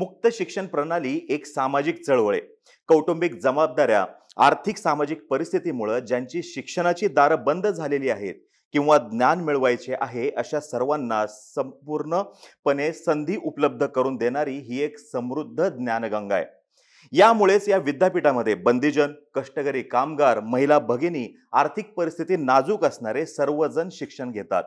मुक्त शिक्षण प्रणाली एक सामाजिक चळवळ आहे कौटुंबिक जबाबदाऱ्या आर्थिक सामाजिक परिस्थितीमुळे ज्यांची शिक्षणाची दारं बंद झालेली आहेत किंवा ज्ञान मिळवायचे आहे अशा सर्वांना संपूर्णपणे संधी उपलब्ध करून देणारी ही एक समृद्ध ज्ञानगंगा आहे यामुळेच या विद्यापीठामध्ये बंदीजन कष्टकरी कामगार महिला भगिनी आर्थिक परिस्थिती नाजूक असणारे सर्वजण शिक्षण घेतात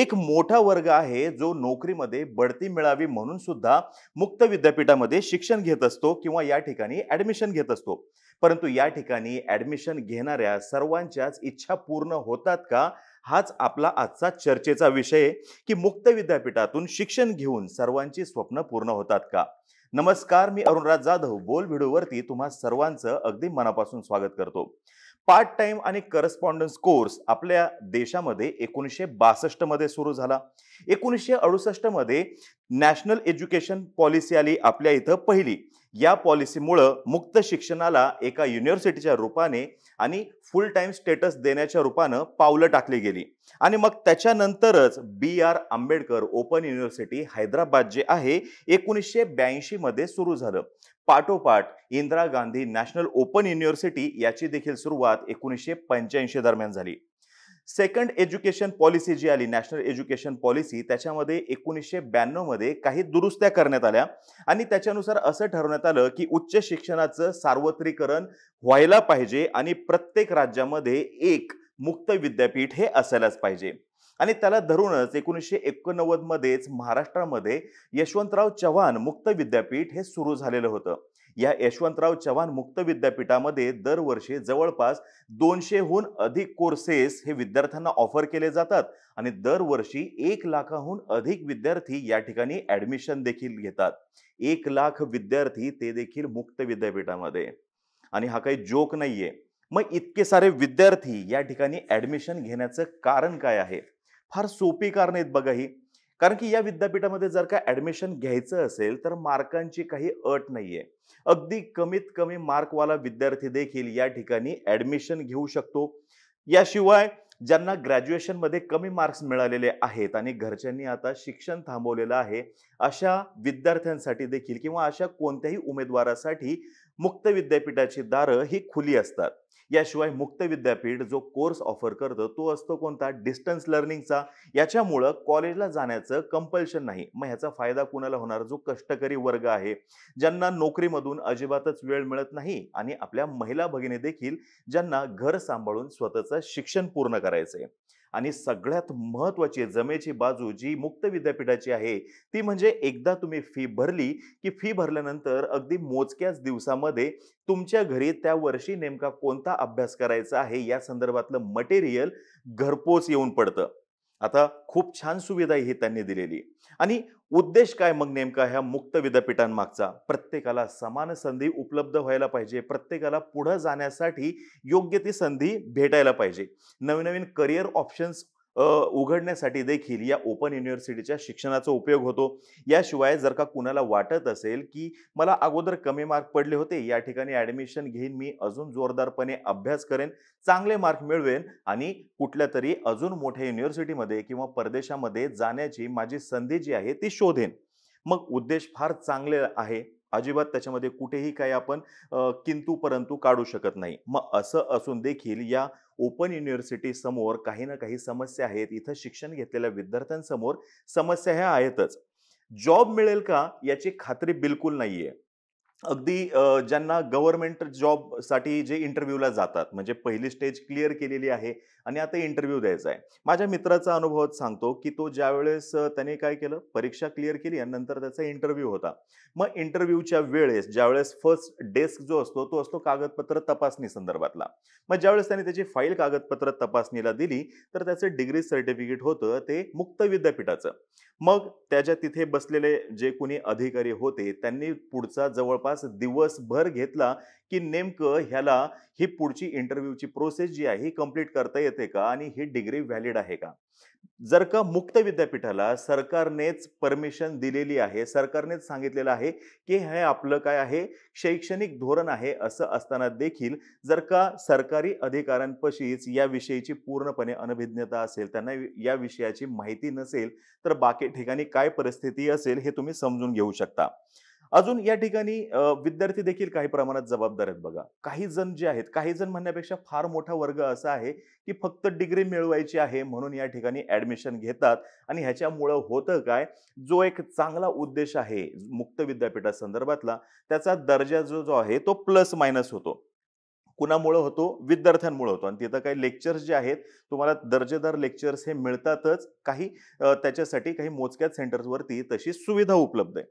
एक मोठा वर्ग आहे जो नोकरीमध्ये बढती मिळावी म्हणून सुद्धा मुक्त विद्यापीठामध्ये शिक्षण घेत असतो किंवा या ठिकाणी ऍडमिशन घेत असतो परंतु या ठिकाणी ऍडमिशन घेणाऱ्या सर्वांच्याच इच्छा पूर्ण होतात का हाच आपला आजचा चर्चेचा विषय की मुक्त विद्यापीठातून शिक्षण घेऊन सर्वांची स्वप्न पूर्ण होतात का नमस्कार मी अरुणराज जाधव बोल व्हिडिओवरती तुम्हा सर्वांचं अगदी मनापासून स्वागत करतो पार्ट टाइम आणि करस्पॉन्डन्स कोर्स आपल्या देशामध्ये एकोणीसशे मध्ये सुरू झाला एकोणीसशे मध्ये नॅशनल एज्युकेशन पॉलिसी आली आपल्या इथं पहिली या पॉलिसीमुळं मुक्त शिक्षणाला एका युनिव्हर्सिटीच्या रूपाने आणि फुल टाईम स्टेटस देण्याच्या रूपानं पावलं टाकली गेली आणि मग त्याच्यानंतरच B R Ambedkar open university Hyderabad जे आहे एकोणीसशे ब्याऐंशीमध्ये सुरू झालं पाठोपाठ Indira Gandhi national open university याची देखील सुरुवात एकोणीसशे पंच्याऐंशी दरम्यान झाली सेकंड एज्युकेशन पॉलिसी जी आली नॅशनल एज्युकेशन पॉलिसी त्याच्यामध्ये एकोणीसशे ब्याण्णवमध्ये काही दुरुस्त्या करण्यात आल्या आणि त्याच्यानुसार असं ठरवण्यात आलं की उच्च शिक्षणाचं सार्वत्रिकरण व्हायला पाहिजे आणि प्रत्येक राज्यामध्ये एक मुक्त विद्यापीठ हे असायलाच पाहिजे आणि त्याला धरूनच एकोणीसशे एकोणनव्वदमध्येच महाराष्ट्रामध्ये यशवंतराव चव्हाण मुक्त विद्यापीठ हे सुरू झालेलं होतं या यशवंतराव चव्हाण मुक्त विद्यापीठामध्ये दरवर्षी जवळपास दोनशेहून अधिक कोर्सेस हे विद्यार्थ्यांना ऑफर केले जातात आणि दरवर्षी एक लाखाहून अधिक विद्यार्थी या ठिकाणी ॲडमिशन देखील घेतात एक लाख विद्यार्थी ते देखील मुक्त विद्यापीठामध्ये आणि हा काही जोक नाहीये मग इतके सारे विद्यार्थी या ठिकाणी ॲडमिशन घेण्याचं कारण काय आहे फार सोपी कारण आहेत बघा ही कारण की या विद्यापीठामध्ये जर का ॲडमिशन घ्यायचं असेल तर मार्कांची काही अट नाही आहे अगदी कमीत कमी मार्कवाला विद्यार्थी देखील या ठिकाणी ॲडमिशन घेऊ शकतो याशिवाय ज्यांना ग्रॅज्युएशनमध्ये कमी मार्क्स मिळालेले आहेत आणि घरच्यांनी आता शिक्षण थांबवलेलं आहे अशा विद्यार्थ्यांसाठी देखील किंवा अशा कोणत्याही उमेदवारासाठी मुक्त विद्यापीठाची दारं ही खुली असतात याशिवाय मुक्त विद्यापीठ जो कोर्स ऑफर करतं तो असतो कोणता डिस्टन्स लर्निंगचा याच्यामुळं कॉलेजला जाण्याचं कंपल्शन नाही मग ह्याचा फायदा कुणाला होणार जो कष्टकरी वर्ग आहे ज्यांना नोकरीमधून अजिबातच वेळ मिळत नाही आणि आपल्या महिला भगिनी देखील ज्यांना घर सांभाळून स्वतःचं शिक्षण पूर्ण करायचंय आणि सगळ्यात महत्त्वाची जमेची बाजू जी मुक्त विद्यापीठाची आहे ती म्हणजे एकदा तुम्ही फी भरली की फी भरल्यानंतर अगदी मोजक्याच दिवसामध्ये तुमच्या घरी त्या वर्षी नेमका कोणता अभ्यास करायचा आहे या संदर्भातलं मटेरियल घरपोच येऊन पडतं आता खूप छान सुविधा ही त्यांनी दिलेली आहे आणि उद्देश काय मग नेमका ह्या मुक्त विद्यापीठांमागचा प्रत्येकाला समान संधी उपलब्ध व्हायला पाहिजे प्रत्येकाला पुढं जाण्यासाठी योग्य ती संधी भेटायला पाहिजे नवीन नवीन करिअर ऑप्शन्स उघडण्यासाठी देखील या ओपन युनिव्हर्सिटीच्या शिक्षणाचा उपयोग होतो याशिवाय जर का कुणाला वाटत असेल की मला अगोदर कमी मार्क पडले होते या ठिकाणी ॲडमिशन घेईन मी अजून जोरदारपणे अभ्यास करेन चांगले मार्क मिळवेन आणि कुठल्या तरी अजून मोठ्या युनिव्हर्सिटीमध्ये किंवा परदेशामध्ये जाण्याची माझी संधी जी आहे ती शोधेन मग उद्देश फार चांगले आहे अजिबात त्याच्यामध्ये कुठेही काही आपण किंतू परंतु काढू शकत नाही मग असं असून देखील या ओपन युनिव्हर्सिटी समोर काही ना काही समस्या आहेत इथं शिक्षण घेतलेल्या विद्यार्थ्यांसमोर समस्या ह्या आहेतच जॉब मिळेल का याची खात्री बिलकुल नाहीये अगदी ज्यांना गव्हर्नमेंट जॉबसाठी जे इंटरव्ह्यूला जातात म्हणजे पहिली स्टेज क्लिअर केलेली आहे आणि आता इंटरव्ह्यू द्यायचा आहे माझ्या मित्राचा अनुभव सांगतो की तो ज्यावेळेस त्याने काय केलं परीक्षा क्लिअर केली आणि नंतर त्याचा इंटरव्ह्यू होता मग इंटरव्ह्यूच्या वेळेस ज्यावेळेस फर्स्ट डेस्क जो असतो तो असतो कागदपत्र तपासणी संदर्भातला मग ज्यावेळेस त्याने त्याची फाईल कागदपत्र तपासणीला दिली तर त्याचं डिग्री सर्टिफिकेट होतं ते मुक्त विद्यापीठाचं मग त्याच्या तिथे बसलेले जे कोणी अधिकारी होते त्यांनी पुढचा जवळपास जवळपास दिवसभर घेतला की नेमकं ह्याला ही पुढची इंटरव्ह्यूची प्रोसेस जी आहे ही कम्प्लीट करता येते का आणि ही डिग्री व्हॅलिड आहे का जर का मुक्त विद्यापीठाला सरकारनेच परमिशन दिलेली आहे सरकारनेच सांगितलेलं आहे की हे आपलं काय आहे शैक्षणिक धोरण आहे असं असताना देखील जर का सरकारी अधिकाऱ्यांपशीच विषयीची पूर्णपणे अनभिज्ञता असेल त्यांना या विषयाची माहिती नसेल तर बाकी ठिकाणी काय परिस्थिती असेल हे तुम्ही समजून घेऊ शकता अजून या ठिकाणी विद्यार्थी देखील काही प्रमाणात जबाबदार आहेत बघा काही जण जे आहेत काही जण म्हणण्यापेक्षा फार मोठा वर्ग असा आहे की फक्त डिग्री मिळवायची आहे म्हणून या ठिकाणी ॲडमिशन घेतात आणि ह्याच्यामुळं होतं काय जो एक चांगला उद्देश आहे मुक्त विद्यापीठासंदर्भातला त्याचा दर्जा जो जो आहे तो प्लस मायनस होतो कुणामुळं होतो विद्यार्थ्यांमुळे होतो आणि तिथं काही लेक्चर्स जे आहेत तुम्हाला दर्जेदार लेक्चर्स हे मिळतातच काही त्याच्यासाठी काही मोजक्याच सेंटर्सवरती तशी सुविधा उपलब्ध आहे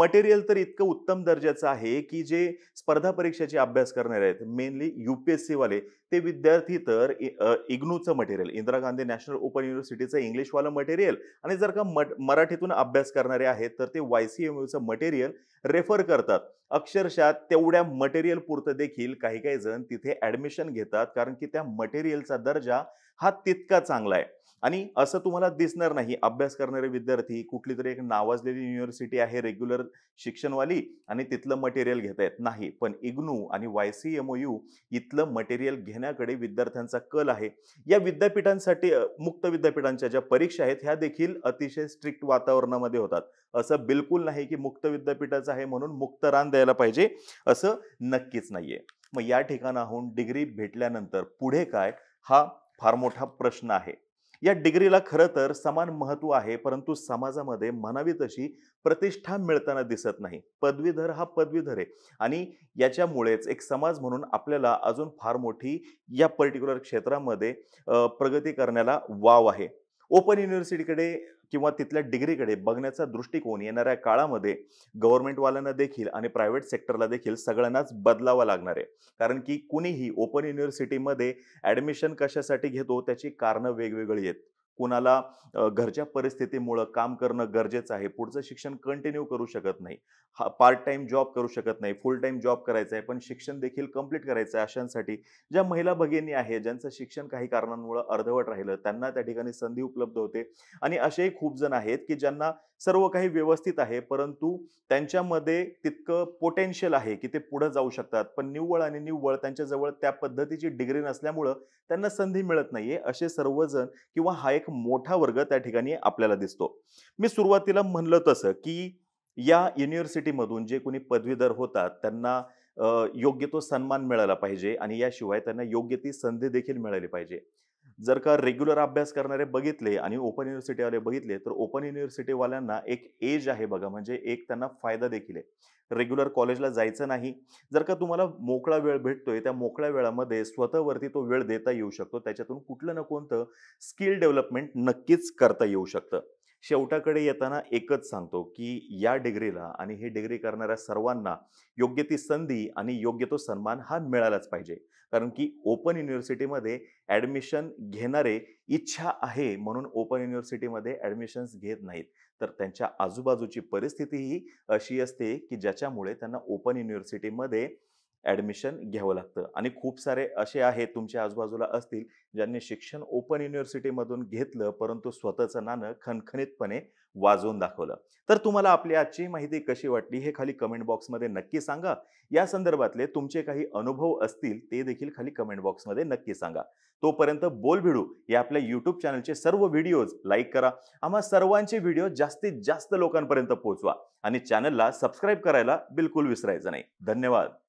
मटेरियल तर इतकं उत्तम दर्जाचं आहे की जे स्पर्धा परीक्षेचे अभ्यास करणारे आहेत मेनली यूपीएससी वाले ते विद्यार्थी तर इग्नूचं material Indira Gandhi national open युनिव्हर्सिटीचं इंग्लिशवालं मटेरियल आणि जर का मट मराठीतून अभ्यास करणारे आहेत तर ते वाय सी एम यूचं मटेरियल रेफर करतात अक्षरशः तेवढ्या मटेरियल पुरतं देखील काही काही जण तिथे ॲडमिशन घेतात कारण की त्या मटेरियलचा दर्जा हा तितका चांगला आहे आणि असं तुम्हाला दिसणार नाही अभ्यास करणारे विद्यार्थी कुठली तरी एक नावाजलेली युनिव्हर्सिटी आहे रेग्युलर शिक्षणवाली आणि तिथलं मटेरियल घेता येत नाही पण इग्नू आणि Y C M O U इथलं मटेरियल घेण्याकडे विद्यार्थ्यांचा कल आहे या विद्यापीठांसाठी मुक्त विद्यापीठांच्या ज्या परीक्षा आहेत ह्या देखील अतिशय स्ट्रिक्ट वातावरणामध्ये होतात असं बिलकुल नाही की मुक्त विद्यापीठाचं आहे म्हणून मुक्त रान द्यायला पाहिजे असं नक्कीच आहे मग या ठिकाणाहून डिग्री भेटल्यानंतर पुढे काय हा फार मोठा प्रश्न आहे या डिग्रीला खरं तर समान महत्त्व आहे परंतु समाजामध्ये म्हणावी तशी प्रतिष्ठा मिळताना दिसत नाही पदवीधर हा पदवीधर आहे आणि याच्यामुळेच एक समाज म्हणून आपल्याला अजून फार मोठी या पर्टिक्युलर क्षेत्रामध्ये प्रगती करण्याला वाव आहे ओपन युनिव्हर्सिटीकडे किंवा तिथल्या डिग्रीकडे बघण्याचा दृष्टिकोन येणाऱ्या काळामध्ये गव्हर्नमेंटवाल्यांना देखील आणि प्रायव्हेट सेक्टरला देखील सगळ्यांनाच बदलावा लागणार आहे कारण की कुणीही ओपन युनिव्हर्सिटीमध्ये ॲडमिशन कशासाठी घेतो त्याची कारणं वेगवेगळी आहेत कुणाला घरच्या परिस्थितीमुळं काम करणं गरजेचं आहे पुढचं शिक्षण कंटिन्यू करू शकत नाही हा पार्ट टाइम जॉब करू शकत नाही फुल टाइम जॉब करायचं आहे पण शिक्षण देखील कंप्लीट करायचं आहे अशांसाठी ज्या महिला भगिनी आहे ज्यांचं शिक्षण काही कारणांमुळे अर्धवट राहिलं त्यांना त्या ठिकाणी संधी उपलब्ध होते आणि असेही खूप जण आहेत की ज्यांना सर्व काही व्यवस्थित आहे परंतु त्यांच्यामध्ये तितकं पोटेन्शियल आहे की ते पुढे जाऊ शकतात पण निव्वळ आणि निव्वळ त्यांच्याजवळ त्या पद्धतीची डिग्री नसल्यामुळं त्यांना संधी मिळत नाहीये असे सर्वजण किंवा हा एक एक मोठा वर्ग त्या ठिकाणी आपल्याला दिसतो मी सुरुवातीला म्हणलं तसं की या युनिव्हर्सिटीमधून जे कोणी पदवीधर होतात त्यांना योग्य तो सन्मान मिळाला पाहिजे आणि याशिवाय त्यांना योग्य ती संधी देखील मिळाली पाहिजे जर का रेग्युलर अभ्यास करणारे बघितले आणि ओपन युनिव्हर्सिटीवाले बघितले तर ओपन युनिव्हर्सिटीवाल्यांना एक एज आहे बघा म्हणजे एक त्यांना फायदा देखील आहे रेग्युलर कॉलेजला जायचं नाही जर का तुम्हाला मोकळा वेळ भेटतोय त्या मोकळ्या वेळामध्ये स्वतःवरती तो वेळ देता येऊ शकतो त्याच्यातून कुठलं ना कोणतं स्किल डेव्हलपमेंट नक्कीच करता येऊ शकतं शेवटाकडे येताना एकच सांगतो की या डिग्रीला आणि हे डिग्री करणाऱ्या सर्वांना योग्य ती संधी आणि योग्य तो सन्मान हा मिळालाच पाहिजे कारण की ओपन युनिव्हर्सिटीमध्ये ॲडमिशन घेणारे इच्छा आहे म्हणून ओपन युनिव्हर्सिटीमध्ये ॲडमिशन्स घेत नाहीत तर त्यांच्या आजूबाजूची परिस्थितीही अशी असते की ज्याच्यामुळे त्यांना ओपन युनिव्हर्सिटीमध्ये ॲडमिशन घ्यावं लागतं आणि खूप सारे असे आहेत तुमच्या आजूबाजूला असतील ज्यांनी शिक्षण ओपन युनिव्हर्सिटीमधून घेतलं परंतु स्वतःचं नाणं खणखणीतपणे वाजवून दाखवलं तर तुम्हाला आपली आजची माहिती कशी वाटली हे खाली कमेंट बॉक्समध्ये नक्की सांगा या संदर्भातले तुमचे काही अनुभव असतील ते देखील खाली कमेंट बॉक्समध्ये नक्की सांगा तोपर्यंत बोल भिडू या आपल्या यूट्यूब चॅनलचे सर्व व्हिडिओज लाईक करा आम्हा सर्वांचे व्हिडिओ जास्तीत जास्त लोकांपर्यंत पोहोचवा आणि चॅनलला सबस्क्राईब करायला बिलकुल विसरायचं नाही धन्यवाद